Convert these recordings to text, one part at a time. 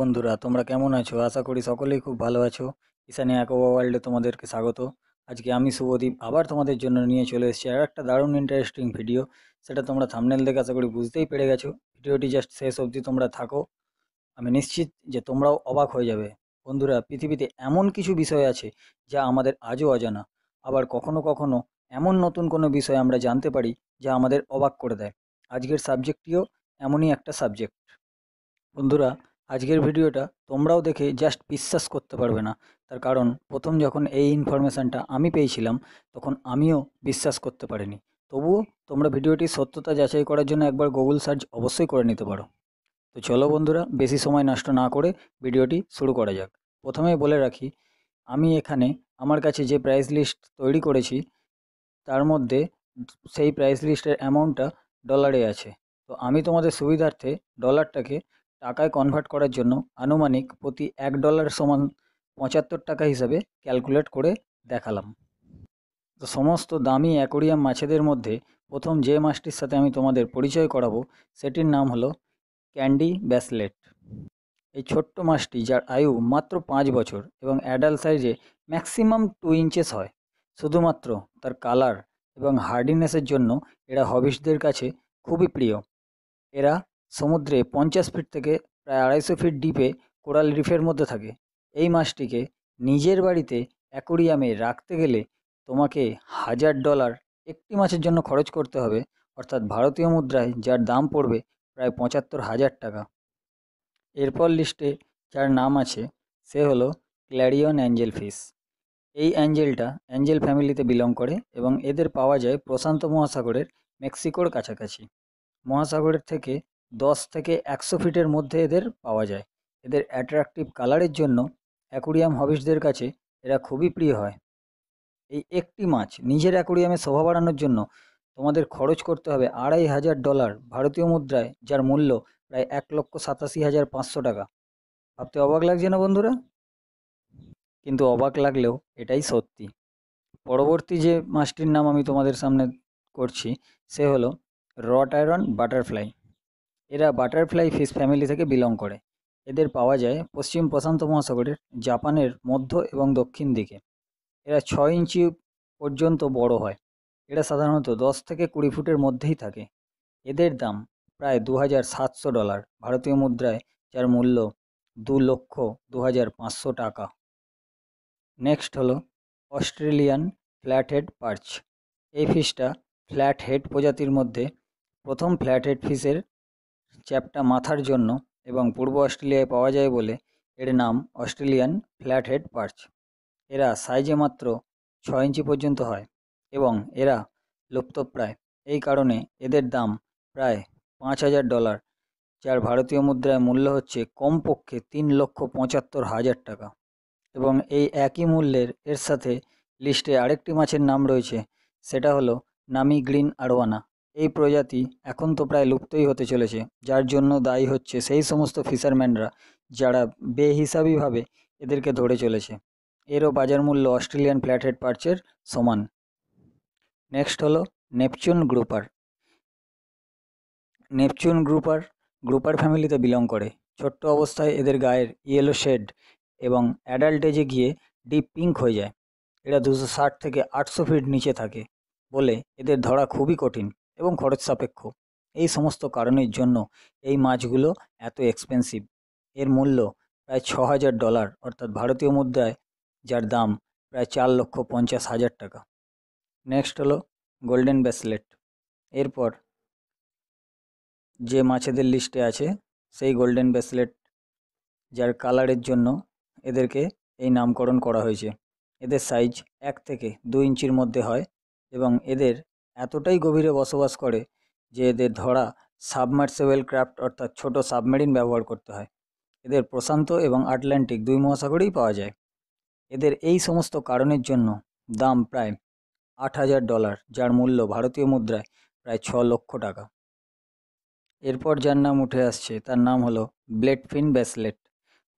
বন্ধুরা তোমরা কেমন আছো আশা করি সকলেই খুব ভালো আছো ইসানি অ্যাকোয়া ওয়ার্ল্ডে তোমাদেরকে স্বাগত আজকে আমি শুভদীপ আবার তোমাদের জন্য নিয়ে চলে এসেছি আর একটা দারুণ ইন্টারেস্টিং ভিডিও সেটা তোমরা থামনেল দেখে আশা করি বুঝতেই পেরে গেছো ভিডিওটি জাস্ট শেষ অবধি তোমরা থাকো আমি নিশ্চিত যে তোমরাও অবাক হয়ে যাবে বন্ধুরা পৃথিবীতে এমন কিছু বিষয় আছে যা আমাদের আজও অজানা আবার কখনো কখনো এমন নতুন কোনো বিষয় আমরা জানতে পারি যা আমাদের অবাক করে দেয় আজকের সাবজেক্টটিও এমনই একটা সাবজেক্ট বন্ধুরা আজকের ভিডিওটা তোমরাও দেখে জাস্ট বিশ্বাস করতে পারবে না তার কারণ প্রথম যখন এই ইনফরমেশানটা আমি পেয়েছিলাম তখন আমিও বিশ্বাস করতে পারিনি তবুও তোমরা ভিডিওটির সত্যতা যাচাই করার জন্য একবার গুগল সার্চ অবশ্যই করে নিতে পারো তো চলো বন্ধুরা বেশি সময় নষ্ট না করে ভিডিওটি শুরু করা যাক প্রথমেই বলে রাখি আমি এখানে আমার কাছে যে প্রাইস লিস্ট তৈরি করেছি তার মধ্যে সেই প্রাইস লিস্টের অ্যামাউন্টটা ডলারে আছে তো আমি তোমাদের সুবিধার্থে ডলারটাকে টাকায় কনভার্ট করার জন্য আনুমানিক প্রতি এক ডলার সমান পঁচাত্তর টাকা হিসাবে ক্যালকুলেট করে দেখালাম তো সমস্ত দামি অ্যাকোরিয়াম মাছেদের মধ্যে প্রথম যে মাছটির সাথে আমি তোমাদের পরিচয় করাবো সেটির নাম হলো ক্যান্ডি ব্যাসলেট এই ছোট্ট মাছটি যার আয়ু মাত্র পাঁচ বছর এবং অ্যাডাল্ট সাইজে ম্যাক্সিমাম টু ইঞ্চেস হয় শুধুমাত্র তার কালার এবং হার্ডিনেসের জন্য এরা হবিসদের কাছে খুবই প্রিয় এরা সমুদ্রে পঞ্চাশ ফিট থেকে প্রায় আড়াইশো ফিট ডিপে কোরাল রিফের মধ্যে থাকে এই মাছটিকে নিজের বাড়িতে অ্যাকোরিয়ামে রাখতে গেলে তোমাকে হাজার ডলার একটি মাছের জন্য খরচ করতে হবে অর্থাৎ ভারতীয় মুদ্রায় যার দাম পড়বে প্রায় পঁচাত্তর হাজার টাকা এরপর লিস্টে যার নাম আছে সে হলো ক্ল্যারিয়ন অ্যাঞ্জেল ফিস এই অ্যাঞ্জেলটা অ্যাঞ্জেল ফ্যামিলিতে বিলং করে এবং এদের পাওয়া যায় প্রশান্ত মহাসাগরের মেক্সিকোর কাছাকাছি মহাসাগরের থেকে দশ থেকে একশো ফিটের মধ্যে এদের পাওয়া যায় এদের অ্যাট্রাকটিভ কালারের জন্য অ্যাকুরিয়াম হবিসদের কাছে এরা খুবই প্রিয় হয় এই একটি মাছ নিজের অ্যাকুরিয়ামে শোভা বাড়ানোর জন্য তোমাদের খরচ করতে হবে আড়াই হাজার ডলার ভারতীয় মুদ্রায় যার মূল্য প্রায় এক লক্ষ সাতাশি হাজার পাঁচশো টাকা ভাবতে অবাক লাগছে না বন্ধুরা কিন্তু অবাক লাগলেও এটাই সত্যি পরবর্তী যে মাছটির নাম আমি তোমাদের সামনে করছি সে হলো রট আয়রন বাটারফ্লাই এরা বাটারফ্লাই ফিশ ফ্যামিলি থেকে বিলং করে এদের পাওয়া যায় পশ্চিম প্রশান্ত মহাসাগরের জাপানের মধ্য এবং দক্ষিণ দিকে এরা ছয় ইঞ্চি পর্যন্ত বড় হয় এরা সাধারণত দশ থেকে কুড়ি ফুটের মধ্যেই থাকে এদের দাম প্রায় দু ডলার ভারতীয় মুদ্রায় যার মূল্য দু লক্ষ দু টাকা নেক্সট হলো অস্ট্রেলিয়ান ফ্ল্যাট হেড পার্চ এই ফিশটা ফ্ল্যাট হেড প্রজাতির মধ্যে প্রথম ফ্ল্যাট হেড ফিশের চ্যাপ্টা মাথার জন্য এবং পূর্ব অস্ট্রেলিয়ায় পাওয়া যায় বলে এর নাম অস্ট্রেলিয়ান ফ্ল্যাট হেড পার্চ এরা সাইজে মাত্র ছ ইঞ্চি পর্যন্ত হয় এবং এরা লুপ্তপ্রায় এই কারণে এদের দাম প্রায় পাঁচ হাজার ডলার যার ভারতীয় মুদ্রায় মূল্য হচ্ছে কমপক্ষে তিন লক্ষ পঁচাত্তর হাজার টাকা এবং এই একই মূল্যের এর সাথে লিস্টে আরেকটি মাছের নাম রয়েছে সেটা হলো নামি গ্রিন আরওয়ানা এই প্রজাতি এখন তো প্রায় লুপ্তই হতে চলেছে যার জন্য দায়ী হচ্ছে সেই সমস্ত ফিশারম্যানরা যারা বেহিসাবিভাবে এদেরকে ধরে চলেছে এরও বাজার মূল্য অস্ট্রেলিয়ান ফ্ল্যাটহেড পার্চের সমান নেক্সট হলো নেপচুন গ্রুপার নেপচুন গ্রুপার গ্রুপার ফ্যামিলিতে বিলং করে ছোট্ট অবস্থায় এদের গায়ের ইয়েলো শেড এবং অ্যাডাল্ট এজে গিয়ে ডিপ পিঙ্ক হয়ে যায় এরা দুশো ষাট থেকে আটশো ফিট নিচে থাকে বলে এদের ধরা খুবই কঠিন এবং খরচ সাপেক্ষ এই সমস্ত কারণের জন্য এই মাছগুলো এত এক্সপেন্সিভ এর মূল্য প্রায় ছ হাজার ডলার অর্থাৎ ভারতীয় মুদ্রায় যার দাম প্রায় চার লক্ষ পঞ্চাশ হাজার টাকা নেক্সট হলো গোল্ডেন ব্যাসলেট এরপর যে মাছেদের লিস্টে আছে সেই গোল্ডেন ব্যাসলেট যার কালারের জন্য এদেরকে এই নামকরণ করা হয়েছে এদের সাইজ এক থেকে দু ইঞ্চির মধ্যে হয় এবং এদের এতটাই গভীরে বসবাস করে যে এদের ধরা সাবমার্সেবল ক্রাফট অর্থাৎ ছোট সাবমেরিন ব্যবহার করতে হয় এদের প্রশান্ত এবং আটলান্টিক দুই মহাসাগরেই পাওয়া যায় এদের এই সমস্ত কারণের জন্য দাম প্রায় আট হাজার ডলার যার মূল্য ভারতীয় মুদ্রায় প্রায় ছ লক্ষ টাকা এরপর যার নাম উঠে আসছে তার নাম হলো ব্লেডফিন ব্যাসলেট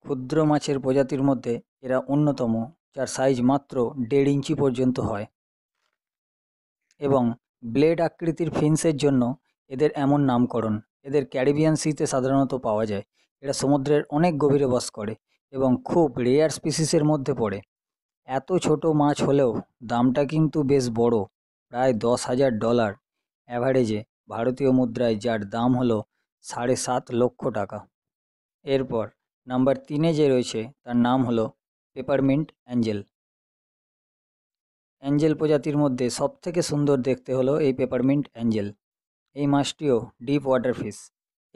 ক্ষুদ্র মাছের প্রজাতির মধ্যে এরা অন্যতম যার সাইজ মাত্র দেড় ইঞ্চি পর্যন্ত হয় এবং ব্লেড আকৃতির ফিন্সের জন্য এদের এমন নামকরণ এদের ক্যারিবিয়ান সিতে সাধারণত পাওয়া যায় এরা সমুদ্রের অনেক গভীরে বাস করে এবং খুব রেয়ার স্পিসিসের মধ্যে পড়ে এত ছোট মাছ হলেও দামটা কিন্তু বেশ বড় প্রায় দশ হাজার ডলার অ্যাভারেজে ভারতীয় মুদ্রায় যার দাম হলো সাড়ে সাত লক্ষ টাকা এরপর নাম্বার তিনে যে রয়েছে তার নাম হলো পেপারমিন্ট অ্যাঞ্জেল অ্যাঞ্জেল প্রজাতির মধ্যে সবথেকে সুন্দর দেখতে হলো এই পেপারমিন্ট অ্যাঞ্জেল এই মাছটিও ডিপ ওয়াটার ফিশ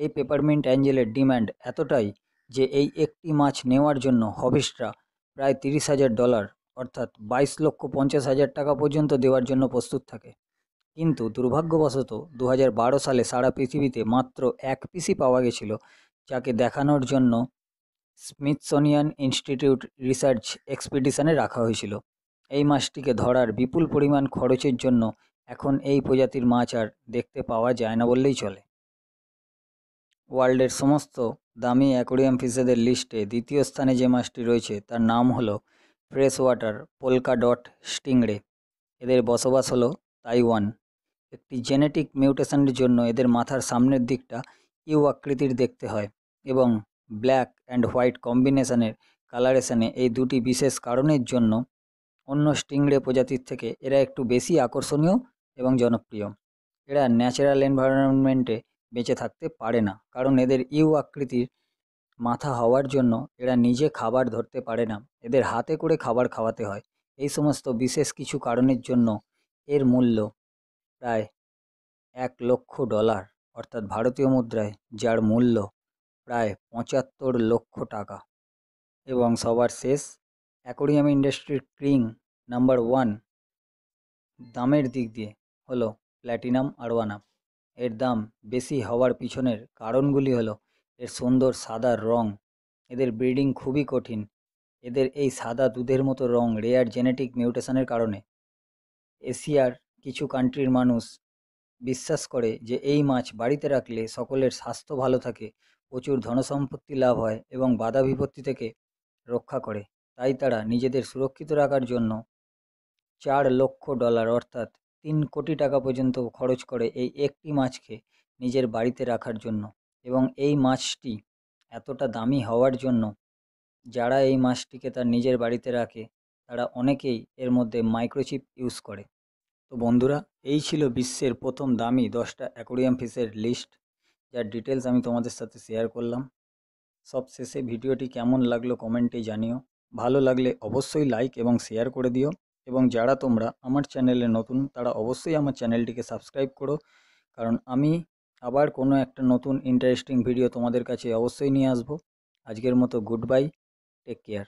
এই পেপারমিন্ট অ্যাঞ্জেলের ডিম্যান্ড এতটাই যে এই একটি মাছ নেওয়ার জন্য হবিস্টরা প্রায় তিরিশ হাজার ডলার অর্থাৎ বাইশ লক্ষ পঞ্চাশ হাজার টাকা পর্যন্ত দেওয়ার জন্য প্রস্তুত থাকে কিন্তু দুর্ভাগ্যবশত দু সালে সারা পৃথিবীতে মাত্র এক পিসি পাওয়া গেছিল যাকে দেখানোর জন্য স্মিথসোনিয়ান ইনস্টিটিউট রিসার্চ এক্সপিডিশনে রাখা হয়েছিল এই মাছটিকে ধরার বিপুল পরিমাণ খরচের জন্য এখন এই প্রজাতির মাছ আর দেখতে পাওয়া যায় না বললেই চলে ওয়ার্ল্ডের সমস্ত দামি অ্যাকোরিয়াম ফিসেদের লিস্টে দ্বিতীয় স্থানে যে মাছটি রয়েছে তার নাম হলো fresh water polka dot stingray এদের বসবাস হলো তাইওয়ান একটি জেনেটিক মিউটেশনের জন্য এদের মাথার সামনের দিকটা ইউ আকৃতির দেখতে হয় এবং ব্ল্যাক অ্যান্ড হোয়াইট কম্বিনেশনের কালারেশনে এই দুটি বিশেষ কারণের জন্য অন্য স্টিংরে প্রজাতির থেকে এরা একটু বেশি আকর্ষণীয় এবং জনপ্রিয় এরা ন্যাচারাল এনভায়রনমেন্টে বেঁচে থাকতে পারে না কারণ এদের ইউ আকৃতির মাথা হওয়ার জন্য এরা নিজে খাবার ধরতে পারে না এদের হাতে করে খাবার খাওয়াতে হয় এই সমস্ত বিশেষ কিছু কারণের জন্য এর মূল্য প্রায় এক লক্ষ ডলার অর্থাৎ ভারতীয় মুদ্রায় যার মূল্য প্রায় পঁচাত্তর লক্ষ টাকা এবং সবার শেষ অ্যাকোরিয়াম ইন্ডাস্ট্রির ক্রিং নাম্বার ওয়ান দামের দিক দিয়ে হলো প্ল্যাটিনাম আরওয়ানা এর দাম বেশি হওয়ার পিছনের কারণগুলি হলো এর সুন্দর সাদা রং এদের ব্রিডিং খুবই কঠিন এদের এই সাদা দুধের মতো রং রেয়ার জেনেটিক মিউটেশনের কারণে এশিয়ার কিছু কান্ট্রির মানুষ বিশ্বাস করে যে এই মাছ বাড়িতে রাখলে সকলের স্বাস্থ্য ভালো থাকে প্রচুর ধনসম্পত্তি লাভ হয় এবং বাধা বিপত্তি থেকে রক্ষা করে তাই তারা নিজেদের সুরক্ষিত রাখার জন্য চার লক্ষ ডলার অর্থাৎ তিন কোটি টাকা পর্যন্ত খরচ করে এই একটি মাছকে নিজের বাড়িতে রাখার জন্য এবং এই মাছটি এতটা দামি হওয়ার জন্য যারা এই মাছটিকে তার নিজের বাড়িতে রাখে তারা অনেকেই এর মধ্যে মাইক্রোচিপ ইউজ করে তো বন্ধুরা এই ছিল বিশ্বের প্রথম দামি দশটা অ্যাকোরিয়াম ফিসের লিস্ট যার ডিটেলস আমি তোমাদের সাথে শেয়ার করলাম সবশেষে ভিডিওটি কেমন লাগলো কমেন্টে জানিও ভালো লাগলে অবশ্যই লাইক এবং শেয়ার করে দিও এবং যারা তোমরা আমার চ্যানেলে নতুন তারা অবশ্যই আমার চ্যানেলটিকে সাবস্ক্রাইব করো কারণ আমি আবার কোনো একটা নতুন ইন্টারেস্টিং ভিডিও তোমাদের কাছে অবশ্যই নিয়ে আসব আজকের মতো গুড বাই টেক কেয়ার